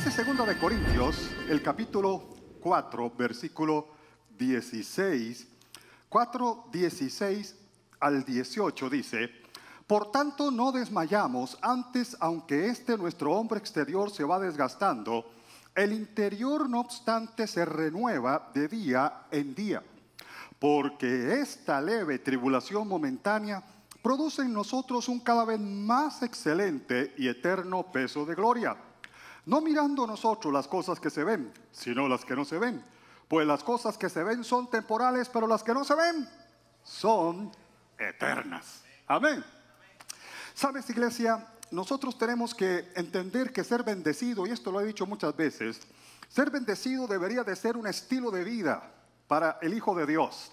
Dice 2 de Corintios, el capítulo 4, versículo 16, 4, 16 al 18 dice, por tanto no desmayamos, antes aunque este nuestro hombre exterior se va desgastando, el interior no obstante se renueva de día en día, porque esta leve tribulación momentánea produce en nosotros un cada vez más excelente y eterno peso de gloria no mirando nosotros las cosas que se ven, sino las que no se ven. Pues las cosas que se ven son temporales, pero las que no se ven son eternas. Amén. Sabes, iglesia, nosotros tenemos que entender que ser bendecido, y esto lo he dicho muchas veces, ser bendecido debería de ser un estilo de vida para el Hijo de Dios.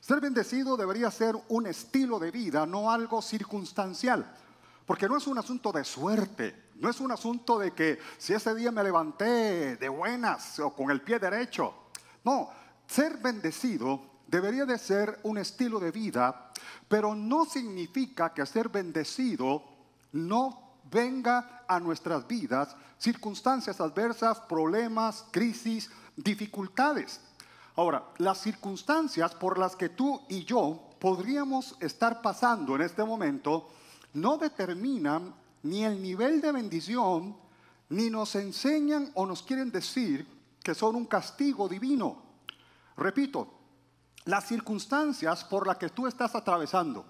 Ser bendecido debería ser un estilo de vida, no algo circunstancial. Porque no es un asunto de suerte, no es un asunto de que si ese día me levanté de buenas o con el pie derecho. No, ser bendecido debería de ser un estilo de vida, pero no significa que ser bendecido no venga a nuestras vidas circunstancias adversas, problemas, crisis, dificultades. Ahora, las circunstancias por las que tú y yo podríamos estar pasando en este momento no determinan ni el nivel de bendición, ni nos enseñan o nos quieren decir que son un castigo divino. Repito, las circunstancias por las que tú estás atravesando,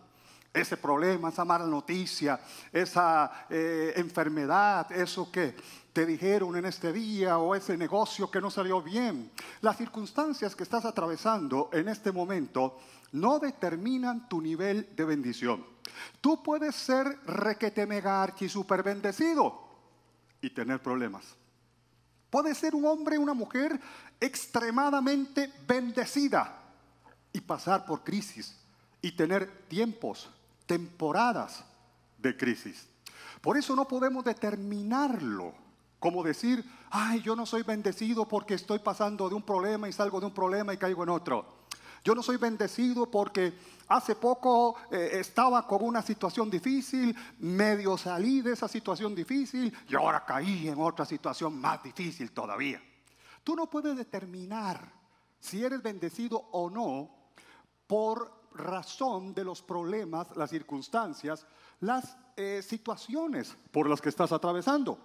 ese problema, esa mala noticia, esa eh, enfermedad, eso que te dijeron en este día o ese negocio que no salió bien. Las circunstancias que estás atravesando en este momento no determinan tu nivel de bendición. Tú puedes ser requete y super bendecido y tener problemas. Puedes ser un hombre, una mujer extremadamente bendecida y pasar por crisis y tener tiempos temporadas de crisis. Por eso no podemos determinarlo, como decir, ay, yo no soy bendecido porque estoy pasando de un problema y salgo de un problema y caigo en otro. Yo no soy bendecido porque hace poco eh, estaba con una situación difícil, medio salí de esa situación difícil y ahora caí en otra situación más difícil todavía. Tú no puedes determinar si eres bendecido o no por razón de los problemas, las circunstancias, las eh, situaciones por las que estás atravesando.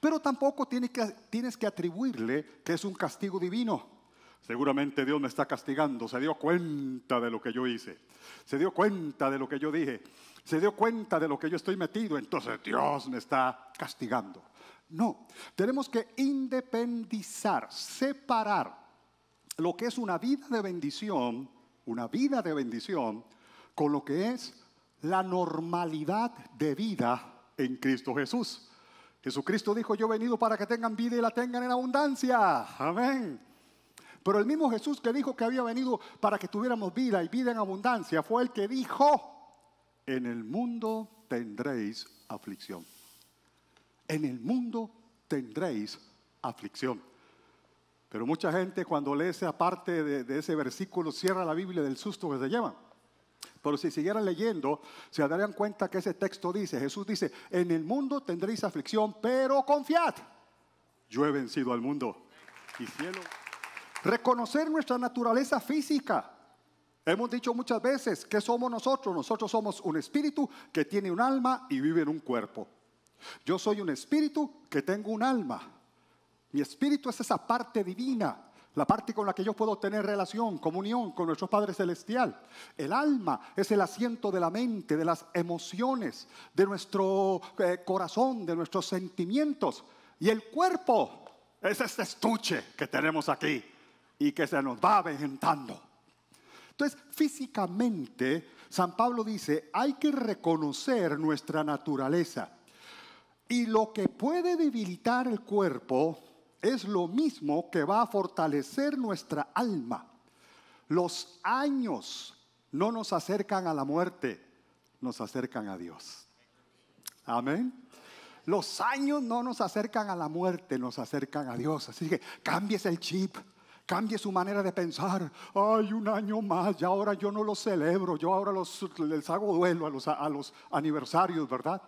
Pero tampoco tienes que, tienes que atribuirle que es un castigo divino. Seguramente Dios me está castigando, se dio cuenta de lo que yo hice, se dio cuenta de lo que yo dije, se dio cuenta de lo que yo estoy metido, entonces Dios me está castigando. No, tenemos que independizar, separar lo que es una vida de bendición una vida de bendición con lo que es la normalidad de vida en Cristo Jesús. Jesucristo dijo, yo he venido para que tengan vida y la tengan en abundancia. Amén. Pero el mismo Jesús que dijo que había venido para que tuviéramos vida y vida en abundancia fue el que dijo, en el mundo tendréis aflicción. En el mundo tendréis aflicción. Pero mucha gente cuando lee esa parte de, ese versículo cierra la Biblia del susto que se lleva. Pero si siguieran leyendo, se darían cuenta que ese texto dice, Jesús dice, en el mundo tendréis aflicción, pero confiad, yo he vencido al mundo. Y Reconocer nuestra naturaleza física. Hemos dicho muchas veces que somos nosotros. Nosotros somos un espíritu que tiene un alma y vive en un cuerpo. Yo soy un espíritu que tengo un alma. Mi espíritu es esa parte divina, la parte con la que yo puedo tener relación, comunión con nuestro Padre Celestial. El alma es el asiento de la mente, de las emociones, de nuestro eh, corazón, de nuestros sentimientos. Y el cuerpo es este estuche que tenemos aquí y que se nos va aventando. Entonces, físicamente, San Pablo dice, hay que reconocer nuestra naturaleza. Y lo que puede debilitar el cuerpo es lo mismo que va a fortalecer nuestra alma. Los años no nos acercan a la muerte, nos acercan a Dios. Amén. Los años no nos acercan a la muerte, nos acercan a Dios. Así que cambies el chip, cambie su manera de pensar. Hay un año más, y ahora yo no lo celebro, yo ahora los, les hago duelo a los, a los aniversarios, ¿verdad?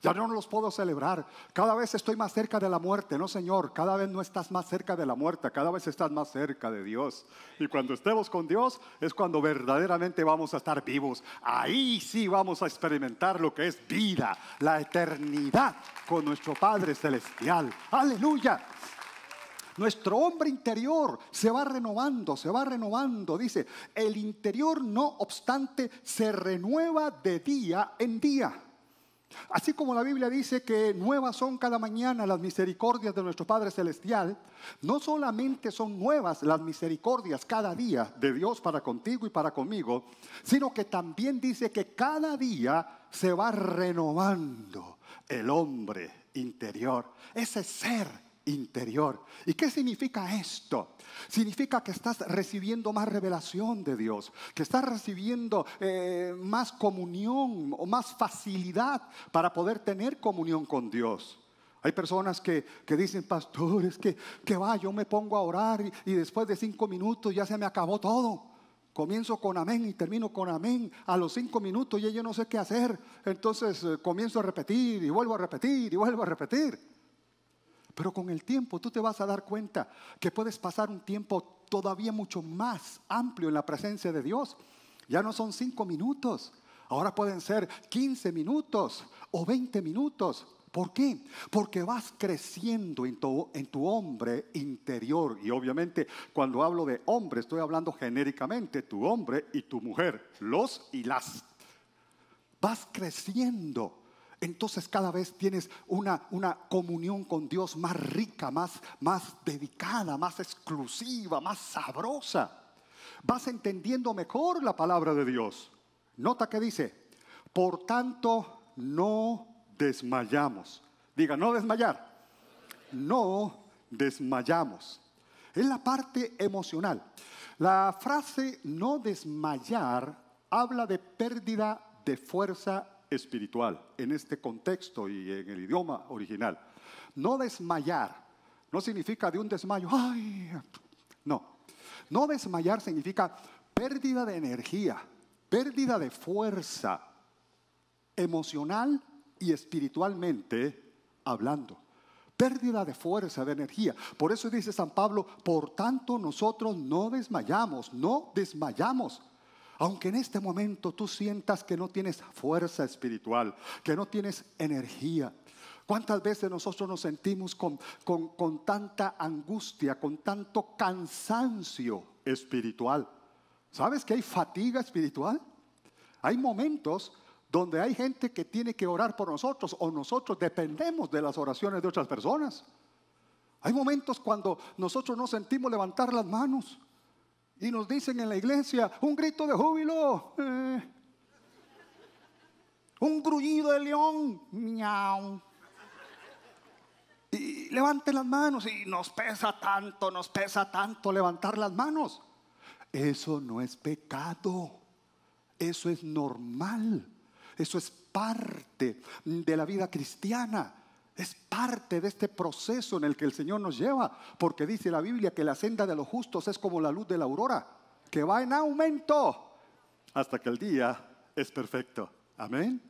Ya no los puedo celebrar. Cada vez estoy más cerca de la muerte. No, Señor, cada vez no estás más cerca de la muerte, cada vez estás más cerca de Dios. Y cuando estemos con Dios es cuando verdaderamente vamos a estar vivos. Ahí sí vamos a experimentar lo que es vida, la eternidad con nuestro Padre Celestial. Aleluya. Nuestro hombre interior se va renovando, se va renovando. Dice, el interior no obstante se renueva de día en día. Así como la Biblia dice que nuevas son cada mañana las misericordias de nuestro Padre Celestial, no solamente son nuevas las misericordias cada día de Dios para contigo y para conmigo, sino que también dice que cada día se va renovando el hombre interior, ese ser interior. ¿Y qué significa esto? Significa que estás recibiendo más revelación de Dios, que estás recibiendo eh, más comunión o más facilidad para poder tener comunión con Dios. Hay personas que, dicen, pastor, es que, que, va, yo me pongo a orar y, después de cinco minutos ya se me acabó todo. Comienzo con amén y termino con amén. A los cinco minutos ya yo no sé qué hacer. Entonces eh, comienzo a repetir y vuelvo a repetir y vuelvo a repetir. Pero con el tiempo tú te vas a dar cuenta que puedes pasar un tiempo todavía mucho más amplio en la presencia de Dios. Ya no son cinco minutos, ahora pueden ser 15 minutos o 20 minutos. ¿Por qué? Porque vas creciendo en tu, en tu, hombre interior. Y obviamente cuando hablo de hombre estoy hablando genéricamente, tu hombre y tu mujer, los y las. Vas creciendo entonces cada vez tienes una, una comunión con Dios más rica, más, más dedicada, más exclusiva, más sabrosa. Vas entendiendo mejor la palabra de Dios. Nota que dice, por tanto no desmayamos. Diga, no desmayar. No desmayamos. Es la parte emocional. La frase no desmayar habla de pérdida de fuerza espiritual en este contexto y en el idioma original. No desmayar no significa de un desmayo, ¡ay! No. No desmayar significa pérdida de energía, pérdida de fuerza emocional y espiritualmente hablando. Pérdida de fuerza, de energía. Por eso dice San Pablo, por tanto nosotros no desmayamos, no desmayamos. Aunque en este momento tú sientas que no tienes fuerza espiritual, que no tienes energía, ¿Cuántas veces nosotros nos sentimos con, con, con, tanta angustia, con tanto cansancio espiritual? ¿Sabes que hay fatiga espiritual? Hay momentos donde hay gente que tiene que orar por nosotros o nosotros dependemos de las oraciones de otras personas. Hay momentos cuando nosotros no sentimos levantar las manos. Y nos dicen en la iglesia, un grito de júbilo, eh. un gruñido de león, miau. Y levanten las manos y nos pesa tanto, nos pesa tanto levantar las manos. Eso no es pecado, eso es normal, eso es parte de la vida cristiana. Es parte de este proceso en el que el Señor nos lleva, porque dice la Biblia que la senda de los justos es como la luz de la aurora, que va en aumento hasta que el día es perfecto. Amén.